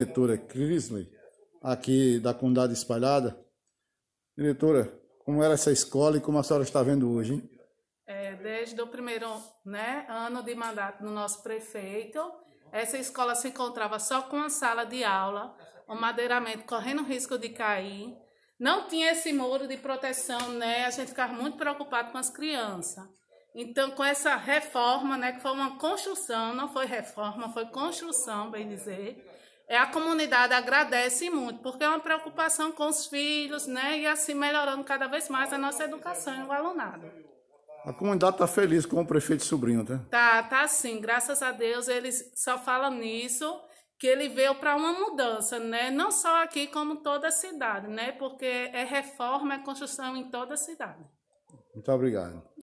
diretora Crisley, aqui da Comunidade Espalhada. Diretora, como era essa escola e como a senhora está vendo hoje? Hein? É, desde o primeiro né, ano de mandato do nosso prefeito, essa escola se encontrava só com a sala de aula, o madeiramento correndo risco de cair. Não tinha esse muro de proteção, né? A gente ficava muito preocupado com as crianças. Então, com essa reforma, né, que foi uma construção, não foi reforma, foi construção, bem dizer, é, a comunidade agradece muito, porque é uma preocupação com os filhos, né? E assim melhorando cada vez mais a nossa educação e o alunado. A comunidade está feliz com o prefeito sobrinho, tá? Tá, tá sim. Graças a Deus eles só falam nisso, que ele veio para uma mudança, né? Não só aqui, como toda a cidade, né? Porque é reforma, é construção em toda a cidade. Muito obrigado.